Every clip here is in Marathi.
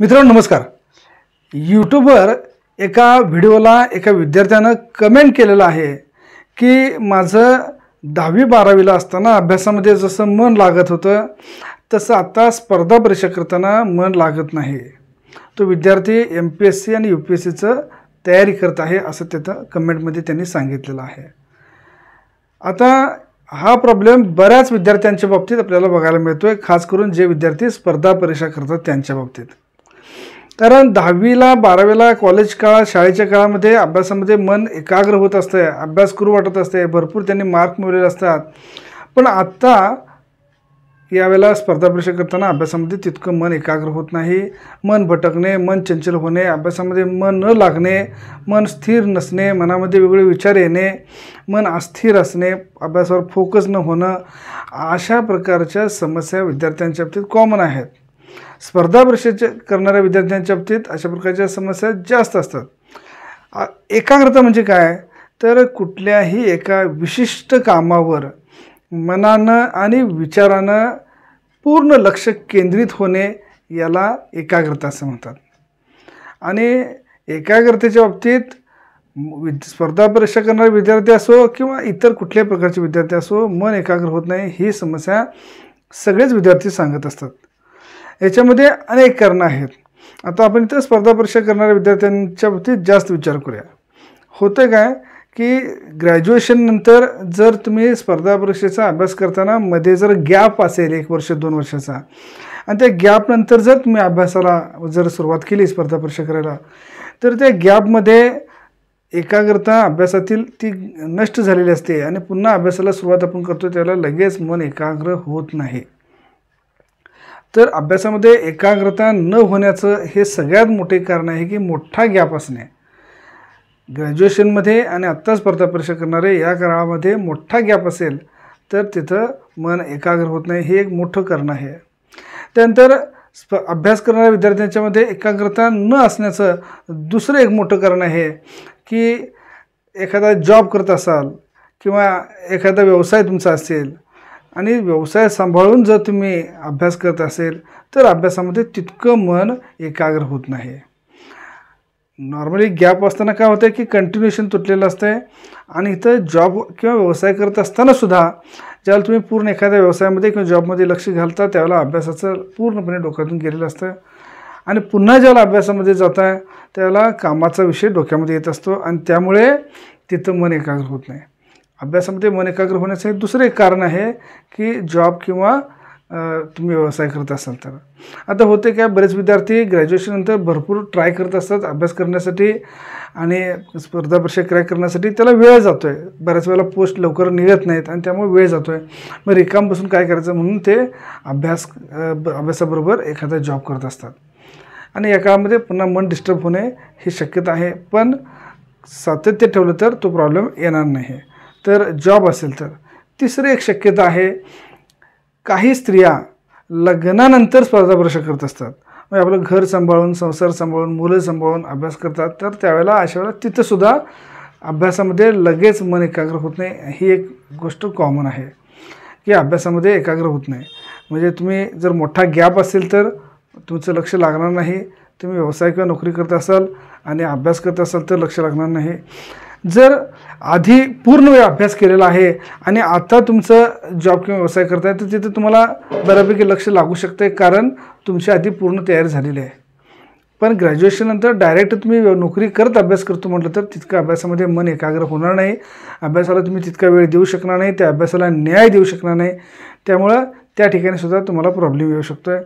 मित्रांनो नमस्कार यूट्यूबवर एका व्हिडिओला एका विद्यार्थ्यानं कमेंट केलेलं आहे की माझं दहावी बारावीला असताना अभ्यासामध्ये जसं मन लागत होतं तसं आता स्पर्धा परीक्षा करताना मन लागत नाही तो विद्यार्थी एम पी एस सी आणि यू पी एस सीचं तयारी करत आहे असं त्याचं कमेंटमध्ये त्यांनी सांगितलेलं आहे आता हा प्रॉब्लेम बऱ्याच विद्यार्थ्यांच्या बाबतीत आपल्याला बघायला मिळतो आहे खास करून जे विद्यार्थी स्पर्धा परीक्षा करतात त्यांच्या बाबतीत कारण दहावीला बारावीला कॉलेज काळात शाळेच्या काळामध्ये अभ्यासामध्ये मन एकाग्र होत असतं अभ्यास करू वाटत असते भरपूर त्यांनी मार्क मिळवलेले असतात पण आत्ता यावेळेला स्पर्धा परीक्षा करताना अभ्यासामध्ये तितकं मन एकाग्र होत नाही मन भटकणे मन चंचल होणे अभ्यासामध्ये मन न लागणे मन स्थिर नसणे मनामध्ये वेगळे विचार येणे मन अस्थिर असणे अभ्यासावर फोकस न होणं अशा प्रकारच्या समस्या विद्यार्थ्यांच्या बाबतीत कॉमन आहेत स्पर्धा परीक्षेचे करणाऱ्या विद्यार्थ्यांच्या बाबतीत अशा प्रकारच्या समस्या जास्त असतात एकाग्रता म्हणजे काय तर कुठल्याही एका विशिष्ट कामावर मनानं आणि विचारानं पूर्ण लक्ष केंद्रित होणे याला एकाग्रता असं म्हणतात आणि एकाग्रतेच्या बाबतीत विद स्पर्धा परीक्षा करणारे विद्यार्थी असो किंवा इतर कुठल्याही प्रकारचे विद्यार्थी असो मन एकाग्र होत नाही ही समस्या सगळेच विद्यार्थी सांगत असतात याच्यामध्ये अनेक कारणं आहेत आता आपण इथं स्पर्धा परीक्षा करणाऱ्या विद्यार्थ्यांच्या बाबतीत जास्त विचार करूया होतं काय की ग्रॅज्युएशननंतर जर तुम्ही स्पर्धा परीक्षेचा अभ्यास करताना मध्ये जर गॅप असेल एक वर्ष दोन वर्षाचा आणि त्या गॅपनंतर जर तुम्ही अभ्यासाला जर सुरुवात केली स्पर्धा परीक्षा करायला तर त्या गॅपमध्ये एकाग्रता अभ्यासातील ती नष्ट झालेली असते आणि पुन्हा अभ्यासाला सुरुवात आपण करतो त्याला लगेच मन एकाग्र होत नाही तर अभ्यासामध्ये एकाग्रता न होण्याचं हे सगळ्यात मोठे कारण आहे की मोठा गॅप असणे ग्रॅज्युएशनमध्ये आणि आत्ता स्पर्धा परीक्षा करणारे या काळामध्ये मोठा गॅप असेल तर तिथं मन एकाग्र होत नाही हे एक मोठं कारण आहे त्यानंतर स्प अभ्यास करणाऱ्या विद्यार्थ्यांच्यामध्ये एकाग्रता न असण्याचं दुसरं एक मोठं कारण आहे की एखादा जॉब करत असाल किंवा एखादा व्यवसाय तुमचा असेल आणि व्यवसाय सांभाळून जर तुम्ही अभ्यास करत असेल तर अभ्यासामध्ये तितकं मन एकाग्र होत नाही नॉर्मली गॅप असताना काय होतं की कंटिन्युएशन तुटलेलं असतं आणि इथं जॉब किंवा व्यवसाय करत असतानासुद्धा ज्यावेळेला तुम्ही पूर्ण एखाद्या व्यवसायामध्ये किंवा जॉबमध्ये लक्ष घालता त्यावेळेला अभ्यासाचं पूर्णपणे डोक्यातून गेलेलं असतं आणि पुन्हा ज्याला अभ्यासामध्ये जात आहे त्यावेळेला कामाचा विषय डोक्यामध्ये येत असतो आणि त्यामुळे तिथं मन एकाग्र होत नाही अभ्यासामध्ये मन एकाग्र होण्याचं हे दुसरं एक कारण आहे की जॉब किंवा तुम्ही व्यवसाय करत असाल तर आता होते काय बरेच विद्यार्थी ग्रॅज्युएशननंतर भरपूर ट्राय करत असतात अभ्यास करण्यासाठी आणि स्पर्धा परीक्षा क्रॅक करण्यासाठी त्याला वेळ जातो आहे बऱ्याच वेळेला पोस्ट लवकर निघत नाहीत आणि त्यामुळे वेळ जातो आहे मग रिकाम बसून काय करायचं म्हणून ते अभ्यास अभ्यासाबरोबर एखादा जॉब करत असतात आणि या काळामध्ये पुन्हा मन डिस्टर्ब होणे ही शक्यता आहे पण सातत्य ठेवलं तर तो प्रॉब्लेम येणार नाही तर जॉब असेल तर तिसरी एक शक्यता आहे काही स्त्रिया लग्नानंतर स्पर्धा करत असतात म्हणजे आपलं घर सांभाळून संसार सांभाळून मुलं सांभाळून अभ्यास करतात तर त्यावेळेला अशा वेळेला तिथंसुद्धा अभ्यासामध्ये लगेच मन एकाग्र होत नाही ही एक गोष्ट कॉमन आहे की अभ्यासामध्ये एकाग्र होत नाही म्हणजे तुम्ही जर मोठा गॅप असेल तर तुमचं लक्ष लागणार नाही तुम्ही व्यवसाय किंवा नोकरी करत असाल आणि अभ्यास करत असाल तर लक्ष लागणार नाही जर आधी पूर्ण वेळ अभ्यास केलेला आहे आणि आता तुमचं जॉब किंवा व्यवसाय करताय तर तिथे तुम्हाला बऱ्यापैकी लक्ष लागू शकतं आहे कारण तुमची आधी पूर्ण तयारी झालेली आहे पण ग्रॅज्युएशननंतर डायरेक्ट तुम्ही नोकरी करत अभ्यास करतो म्हटलं तर तितक्या अभ्यासामध्ये मन एकाग्र होणार नाही अभ्यासाला तुम्ही तितका वेळ देऊ शकणार नाही त्या अभ्यासाला न्याय देऊ शकणार नाही त्यामुळं त्या ठिकाणी सुद्धा तुम्हाला प्रॉब्लेम येऊ शकतो आहे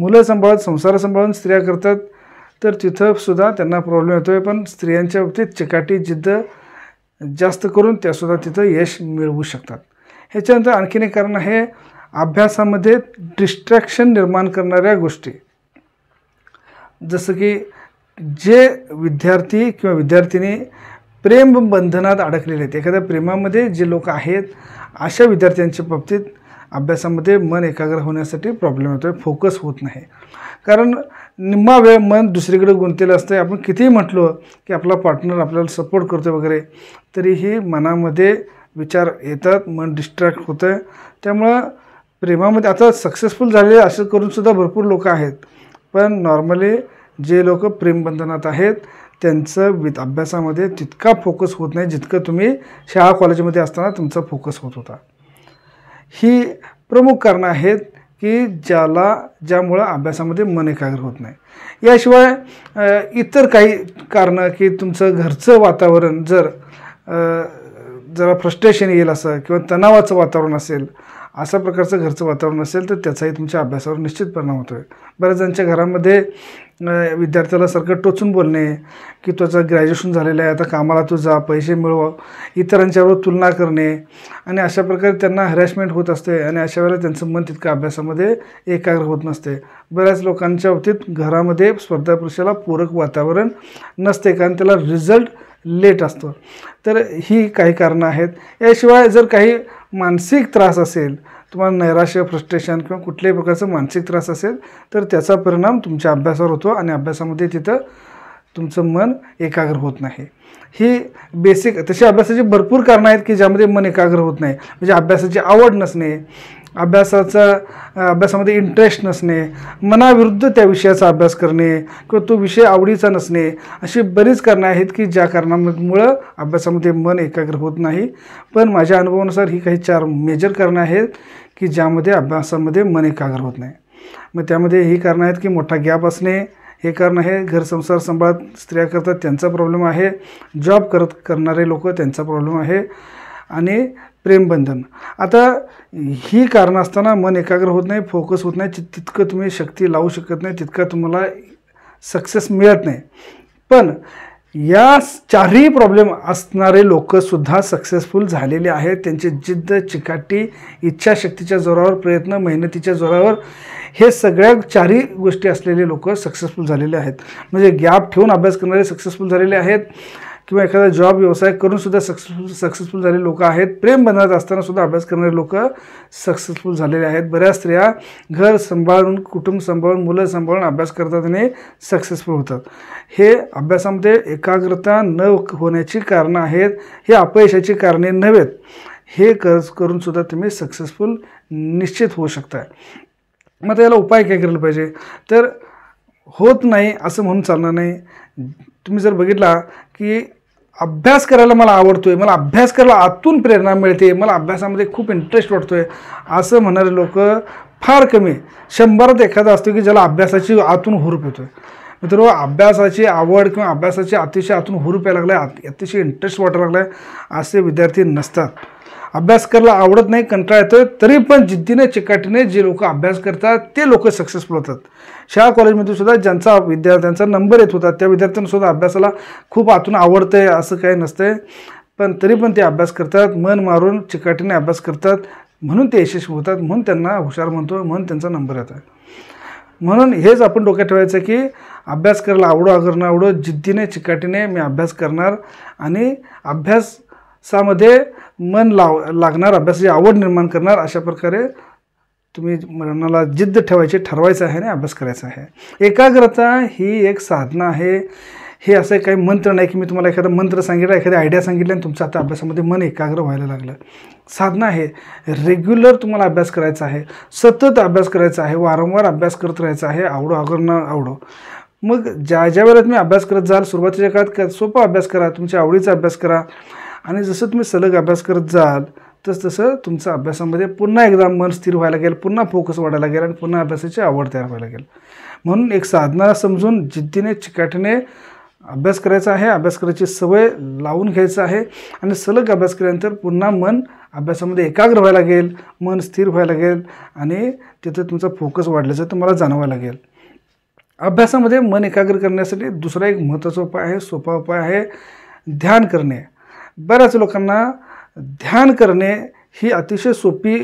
मुलं सांभाळत संसार सांभाळून स्त्रिया करतात तर तिथंसुद्धा त्यांना प्रॉब्लेम येतो आहे पण स्त्रियांच्या बाबतीत चिकाटी जिद्द जास्त करून त्यासुद्धा तिथं यश मिळवू शकतात ह्याच्यानंतर आणखीन एक कारण आहे अभ्यासामध्ये डिस्ट्रॅक्शन निर्माण करणाऱ्या गोष्टी जसं की जे विद्यार्थी किंवा विद्यार्थिनी प्रेमबंधनात अडकलेले आहेत एखाद्या प्रेमामध्ये जे लोक आहेत अशा विद्यार्थ्यांच्या बाबतीत अभ्यासामध्ये मन एकाग्र होण्यासाठी प्रॉब्लेम येतो आहे फोकस होत नाही कारण निम्मा वेळ मन दुसरीकडे गुंतलेलं असतं आपण कितीही म्हटलो की आपला पार्टनर आपल्याला सपोर्ट करतो वगैरे तरीही मनामध्ये विचार येतात मन डिस्ट्रॅक्ट होतं आहे त्यामुळं प्रेमामध्ये आता सक्सेसफुल झालेले असं करूनसुद्धा भरपूर लोक आहेत पण नॉर्मली जे लोक प्रेमबंधनात आहेत त्यांचं विद अभ्यासामध्ये तितका फोकस होत नाही जितकं तुम्ही शाळा कॉलेजमध्ये असताना तुमचा फोकस होत होता ही प्रमुख कारणं आहेत की ज्याला ज्यामुळं अभ्यासामध्ये मन एकाग्र होत नाही याशिवाय इतर काही कारणं की तुमचं घरचं वातावरण जर जरा फ्रस्ट्रेशन येईल असं किंवा तणावाचं वातावरण असेल अशा प्रकारचं घरचं वातावरण असेल तर त्याचाही तुमच्या अभ्यासावर निश्चित परिणाम होतो आहे बऱ्याच ज्यांच्या घरामध्ये विद्यार्थ्याला सारखं टोचून बोलणे की तुझं ग्रॅज्युएशन झालेलं आहे आता कामाला तू जा पैसे मिळवा इतरांच्यावर तुलना करणे आणि अशा प्रकारे त्यांना हॅरॅशमेंट होत असते आणि अशा वेळेला त्यांचं मन तितकं अभ्यासामध्ये एकाग्र होत नसते बऱ्याच लोकांच्या बाबतीत घरामध्ये स्पर्धा परीक्षेला पूरक वातावरण नसते कारण त्याला रिझल्ट लेट असतो तर ही काही कारणं आहेत याशिवाय जर काही मानसिक त्रास असेल तुम्हाला नैराश्य फ्रस्ट्रेशन किंवा कुठल्याही प्रकारचा मानसिक त्रास असेल तर त्याचा परिणाम तुमच्या अभ्यासावर होतो आणि अभ्यासामध्ये तिथं तुमचं मन एकाग्र होत नाही ही बेसिक तशी अभ्यासाची भरपूर कारणं आहेत की ज्यामध्ये मन एकाग्र होत नाही म्हणजे अभ्यासाची आवड नसणे अभ्यासाचा अभ्यासामध्ये इंटरेस्ट नसणे मनाविरुद्ध त्या विषयाचा अभ्यास करणे किंवा तो विषय आवडीचा नसणे अशी बरीच कारणं आहेत की ज्या कारणामुळं अभ्यासामध्ये मन एकाग्र होत नाही पण माझ्या अनुभवानुसार ही काही चार मेजर कारणं आहेत की ज्यामध्ये अभ्यासामध्ये मन एकाग्र होत नाही मग त्यामध्ये ही कारणं आहेत की मोठा गॅप असणे हे कारण आहे घरसंसार सांभाळत स्त्रिया करतात त्यांचा प्रॉब्लेम आहे जॉब करत करणारे लोक त्यांचा प्रॉब्लेम आहे आणि प्रेमबंधन आता ही कारणं असताना मन एकाग्र होत नाही फोकस होत नाही तितकं तुम्ही शक्ती लावू शकत नाही तितकं तुम्हाला सक्सेस मिळत नाही पण या चारही प्रॉब्लेम असणारे लोकंसुद्धा सक्सेसफुल झालेले आहेत त्यांची जिद्द चिकाटी इच्छाशक्तीच्या जोरावर प्रयत्न मेहनतीच्या जोरावर हे सगळ्या चारही गोष्टी असलेले लोक सक्सेसफुल झालेले आहेत म्हणजे गॅप ठेवून अभ्यास करणारे सक्सेसफुल झालेले आहेत किंवा एखादा जॉब व्यवसाय करून सुद्धा सक्सेसफुल सक्सेसफुल झालेले लोक आहेत प्रेम बनवत असताना सुद्धा अभ्यास करणारे लोक सक्सेसफुल झालेले आहेत बऱ्याच स्त्रिया घर सांभाळून कुटुंब सांभाळून मुलं सांभाळून अभ्यास करतात आणि सक्सेसफुल होतात हे अभ्यासामध्ये एकाग्रता न होण्याची कारणं आहेत हे अपयशाची कारणे नव्हेत हे कर्ज करूनसुद्धा तुम्ही सक्सेसफुल निश्चित होऊ शकता मग याला उपाय काय करायला पाहिजे तर होत नाही असं म्हणून चालणार नाही तुम्ही जर बघितला की अभ्यास करायला मला आवडतो आहे मला अभ्यास करायला आतून प्रेरणा मिळते मला अभ्यासामध्ये खूप इंटरेस्ट वाटतो आहे असं म्हणणारे लोक फार कमी शंभरात एखादा असतो की ज्याला अभ्यासाची आतून हुरूप येतो आहे मित्र अभ्यासाची आवड किंवा अभ्यासाची अतिशय आतून हुरूप यायला लागला आहे अतिशय इंटरेस्ट वाटायला लागला आहे असे विद्यार्थी नसतात अभ्यास करायला आवडत नाही कंटाळा येतो तरी पण जिद्दीने चिकाटीने जे लोक अभ्यास करतात ते लोक सक्सेसफुल होतात शाळा कॉलेजमध्ये सुद्धा ज्यांचा विद्यार्थ्यांचा नंबर येत होता त्या विद्यार्थ्यांनासुद्धा अभ्यासाला खूप आतून आवडतं आहे असं काही नसतंय पण तरी पण ते अभ्यास करतात मन मारून चिकाटीने अभ्यास करतात म्हणून ते यशस्वी होतात म्हणून त्यांना हुशार म्हणतो म्हणून त्यांचा नंबर येत आहे म्हणून हेच आपण डोक्यात ठेवायचं की अभ्यास करायला आवडो अगर न आवडो जिद्दीने चिकाटीने मी अभ्यास करणार आणि अभ्यासामध्ये मन लाव लागणार अभ्यासाची आवड निर्माण करणार अशा प्रकारे तुम्ही मनाला जिद्द ठेवायची ठरवायचं आहे आणि अभ्यास करायचा आहे एकाग्रता ही एक साधना आहे हे असं काही मंत्र नाही की मी तुम्हाला एखादा मंत्र सांगितला एखादी आयडिया सांगितली आणि तुमचं आता अभ्यासामध्ये मन एकाग्र व्हायला लागलं साधना आहे रेग्युलर तुम्हाला अभ्यास करायचा आहे सतत अभ्यास करायचा आहे वारंवार अभ्यास करत राहायचा आहे आवडो अगर न आवडो मग ज्या ज्या वेळेला तुम्ही अभ्यास करत जाल सुरुवातीच्या काळात सोपा अभ्यास करा तुमच्या आवडीचा अभ्यास करा आणि जसं तुम्ही सलग अभ्यास करत जाल तस तसं तुमचा अभ्यासामध्ये पुन्हा एकदा मन स्थिर व्हायला लागेल पुन्हा फोकस वाढायला लागेल आणि पुन्हा अभ्यासाची आवड तयार व्हायला लागेल म्हणून एक साधना समजून जिद्दीने चिकाटीने अभ्यास करायचा आहे अभ्यास करायची सवय लावून घ्यायचं आहे आणि सलग अभ्यास केल्यानंतर पुन्हा मन अभ्यासामध्ये एकाग्र व्हायला लागेल मन स्थिर व्हायला लागेल आणि तिथं तुमचा फोकस वाढल्याचं तुम्हाला जाणवायला लागेल अभ्यासामध्ये मन एकाग्र करण्यासाठी दुसरा एक महत्त्वाचा उपाय आहे सोपा उपाय आहे ध्यान करणे बऱ्याच लोकांना ध्यान करणे ही अतिशय सोपी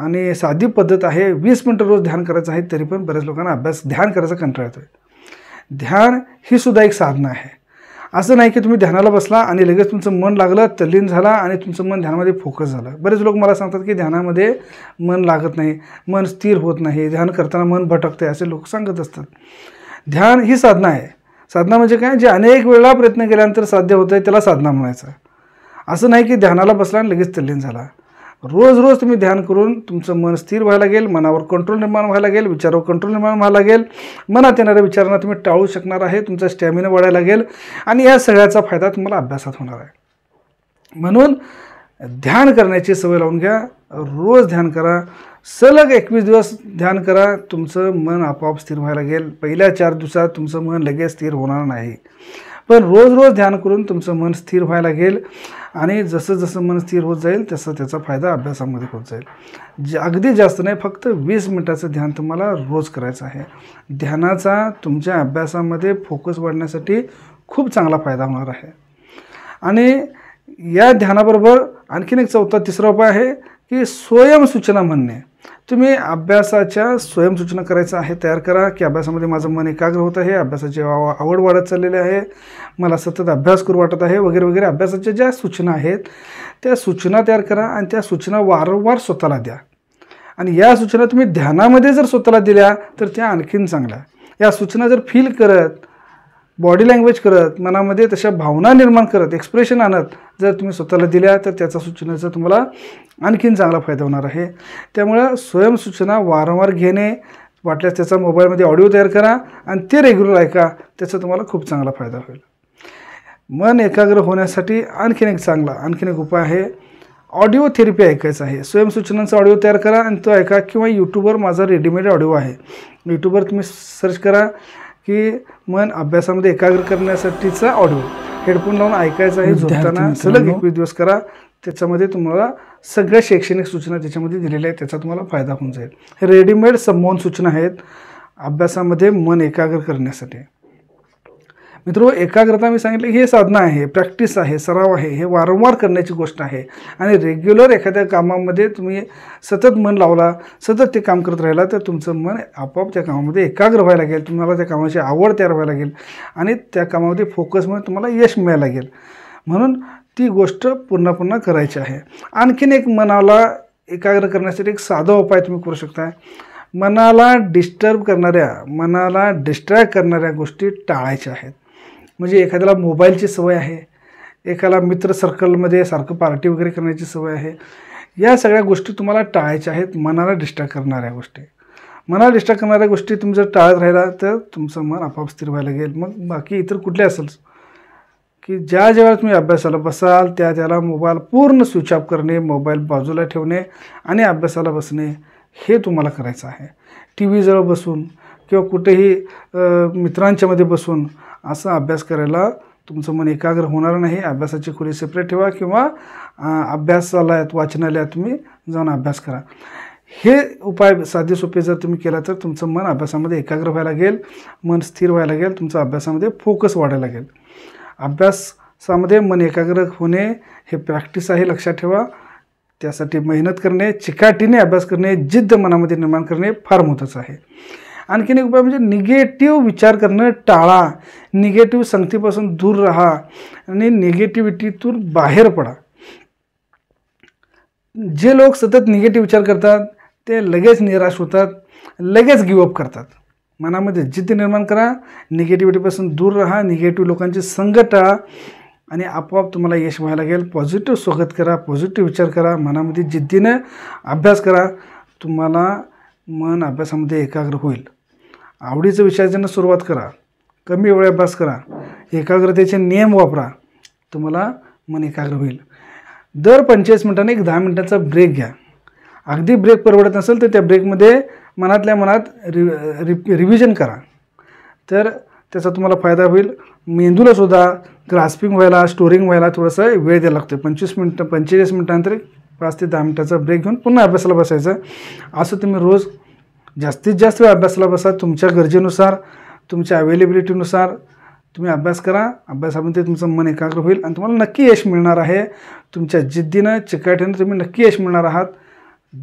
आणि साधी पद्धत आहे वीस मिनटं रोज ध्यान करायचं आहे तरी पण बऱ्याच लोकांना अभ्यास ध्यान करायचा कंटाळ येतो ध्यान ही सुद्धा एक साधना आहे असं नाही की तुम्ही ध्यानाला बसला आणि लगेच तुमचं मन लागलं तल्लीन झाला आणि तुमचं मन ध्यानामध्ये फोकस झालं बरेच लोक मला सांगतात की ध्यानामध्ये मन लागत नाही मन स्थिर होत नाही ध्यान करताना मन भटकतं असे लोक सांगत असतात ध्यान ही साधना आहे साधना म्हणजे काय जे अनेक वेळा प्रयत्न केल्यानंतर साध्य होतं आहे त्याला साधना म्हणायचं असं नाही की ध्यानाला बसला आणि लगेच तल्लीन झाला रोज रोज तुम्ही ध्यान करून तुमचं मन स्थिर व्हायला लागेल मनावर कंट्रोल निर्माण व्हायला लागेल विचारावर कंट्रोल निर्माण व्हायला लागेल मनात येणाऱ्या विचारांना तुम्ही टाळू शकणार आहे तुमचा स्टॅमिना वाढायला लागेल आणि या सगळ्याचा फायदा तुम्हाला अभ्यासात होणार आहे म्हणून ध्यान करण्याची सवय लावून घ्या रोज ध्यान करा सलग एकवीस दिवस ध्यान करा तुमचं मन आपोआप स्थिर व्हायला लागेल पहिल्या चार दिवसात तुमचं मन लगेच स्थिर होणार नाही पण रोज रोज ध्यान करून तुमचं मन स्थिर व्हायला लागेल आणि जसं जसं मन स्थिर होत जाईल तसं त्याचा फायदा अभ्यासामध्ये होत जाईल जे अगदी जास्त नाही फक्त वीस मिनटाचं ध्यान तुम्हाला रोज करायचं आहे ध्यानाचा तुमच्या अभ्यासामध्ये फोकस वाढण्यासाठी खूप चांगला फायदा होणार आहे आणि या ध्यानाबरोबर आणखीन एक चौथा तिसरा उपाय आहे की स्वयंसूचना म्हणणे तुम्ही अभ्यासाच्या स्वयंसूचना करायचं आहे तयार करा की अभ्यासामध्ये माझं मन एकाग्र होत आहे अभ्यासाची आवड वाढत चाललेली आहे मला सतत अभ्यास करू वाटत आहे वगैरे वगैरे अभ्यासाच्या ज्या सूचना आहेत त्या सूचना तयार करा आणि त्या सूचना वारंवार स्वतःला द्या आणि या सूचना तुम्ही ध्यानामध्ये जर स्वतःला दिल्या तर त्या आणखीन चांगल्या या सूचना जर फील करत बॉडी लँग्वेज करत मनामध्ये तशा भावना निर्माण करत एक्सप्रेशन आणत जर तुम्ही स्वतःला दिल्या तर त्याचा सूचनेचा तुम्हाला आणखीन चांगला फायदा होणार आहे त्यामुळं स्वयंसूचना वारंवार घेणे वाटल्यास त्याचा मोबाईलमध्ये ऑडिओ तयार करा आणि ते रेग्युलर ऐका त्याचा तुम्हाला खूप चांगला फायदा होईल मन एकाग्र होण्यासाठी आणखीन एक चांगला आणखीन एक उपाय आहे ऑडिओ थेरपी ऐकायचं आहे स्वयंसूचनांचा ऑडिओ तयार करा आणि तो ऐका किंवा यूट्यूबवर माझा रेडीमेड ऑडिओ आहे यूट्यूबवर तुम्ही सर्च करा की मन अभ्यासामध्ये एकाग्र करण्यासाठीचा ऑडिओ हेडफोन लावून ऐकायचा आहे झोपताना सलग एकवीस दिवस करा त्याच्यामध्ये तुम्हाला सगळ्या शैक्षणिक सूचना त्याच्यामध्ये दिलेल्या आहेत त्याचा तुम्हाला फायदा होऊन जाईल रेडीमेड संबोधन सूचना आहेत अभ्यासामध्ये मन एकाग्र करण्यासाठी मित्र एकाग्रता मी सांगितले हे साधना आहे प्रॅक्टिस आहे सराव आहे हे वारंवार करण्याची गोष्ट आहे आणि रेग्युलर एखाद्या कामामध्ये तुम्ही सतत मन लावला सतत ते काम करत राहिला तर तुमचं मन आपोआप त्या कामामध्ये एकाग्र व्हायला लागेल तुम्हाला त्या कामाची आवड तयार व्हायला लागेल आणि त्या कामामध्ये फोकस म्हणून तुम्हाला यश मिळायला लागेल म्हणून ती गोष्ट पुन्हा पुन्हा करायची आहे आणखीन एक मनाला एकाग्र करण्यासाठी एक साधा उपाय तुम्ही करू शकता मनाला डिस्टर्ब करणाऱ्या मनाला डिस्ट्रॅक्ट करणाऱ्या गोष्टी टाळायच्या आहेत म्हणजे एखाद्याला मोबाईलची सवय आहे एकाला मित्र सर्कलमध्ये सारखं पार्टी वगैरे करण्याची सवय आहे या सगळ्या गोष्टी तुम्हाला टाळायच्या आहेत मनाला डिस्टर्ब करणाऱ्या गोष्टी मनाला डिस्टर्ब करणाऱ्या गोष्टी तुम्ही जर टाळत राहिला तर तुमचं मन आपाप स्थिर व्हायला गेल मग बाकी इतर कुठले असेल की ज्या ज्या तुम्ही अभ्यासाला बसाल त्या त्याला मोबाईल पूर्ण स्विच ऑफ करणे मोबाईल बाजूला ठेवणे आणि अभ्यासाला बसणे हे तुम्हाला करायचं आहे टी व्हीजवळ बसून किंवा कुठेही मित्रांच्यामध्ये बसून असा अभ्यास करायला तुमचं मन एकाग्र होणार नाही अभ्यासाची खोली सेपरेट ठेवा किंवा अभ्यासालयात वाचनालयात तुम्ही जाऊन अभ्यास करा हे उपाय साधे सोपे जर तुम्ही केला तर तुमचं मन अभ्यासामध्ये एकाग्र व्हायला लागेल मन स्थिर व्हायला लागेल तुमचा अभ्यासामध्ये फोकस वाढायला लागेल अभ्यासामध्ये मन एकाग्र होणे हे प्रॅक्टिस आहे लक्षात ठेवा त्यासाठी मेहनत करणे चिकाटीने अभ्यास करणे जिद्द मनामध्ये निर्माण करणे फार महत्त्वाचं आहे आणखीन एक उपाय म्हणजे निगेटिव्ह विचार करणं टाळा निगेटिव्ह संगतीपासून दूर राहा आणि निगेटिव्हिटीतून बाहेर पडा जे लोक सतत निगेटिव्ह विचार करतात ते लगेच निराश होतात लगेच गिवअप करतात मनामध्ये जिद्द निर्माण करा निगेटिव्हिटीपासून दूर राहा निगेटिव्ह लोकांची संगटा आणि आपोआप तुम्हाला यश व्हायला लागेल पॉझिटिव्ह स्वागत करा पॉझिटिव्ह विचार करा मनामध्ये जिद्दीनं अभ्यास करा तुम्हाला मन अभ्यासामध्ये एकाग्र होईल आवडीचं देणं सुरुवात करा कमी वेळ अभ्यास करा एकाग्रतेचे नियम वापरा तुम्हाला मन एकाग्र होईल दर पंचेचाळीस मिनिटांनी एक दहा मिनिटाचा ब्रेक घ्या अगदी ब्रेक परवडत नसेल तर त्या ब्रेकमध्ये मनातल्या मनात रि रि रिव्हिजन करा तर त्याचा तुम्हाला फायदा होईल मेंदूला सुद्धा ग्रास्पिंग व्हायला स्टोरिंग व्हायला थोडंसं वेळ द्यायला लागतो पंचवीस मिनटं पंचेचाळीस मिनटानंतर पाच ते दहा मिनटाचा ब्रेक घेऊन पुन्हा अभ्यासाला बसायचं असं तुम्ही रोज जास्तीत जास्त वेळ अभ्यासाला बसा तुमच्या गरजेनुसार तुमच्या अवेलेबिलिटीनुसार तुम्ही अभ्यास करा अभ्यासामध्ये तुमचं मन एकाग्र होईल आणि तुम्हाला नक्की यश मिळणार आहे तुमच्या जिद्दीनं चिकाटीनं तुम्ही नक्की यश मिळणार आहात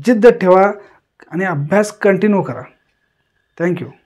जिद्द ठेवा आणि अभ्यास कंटिन्यू करा थँक्यू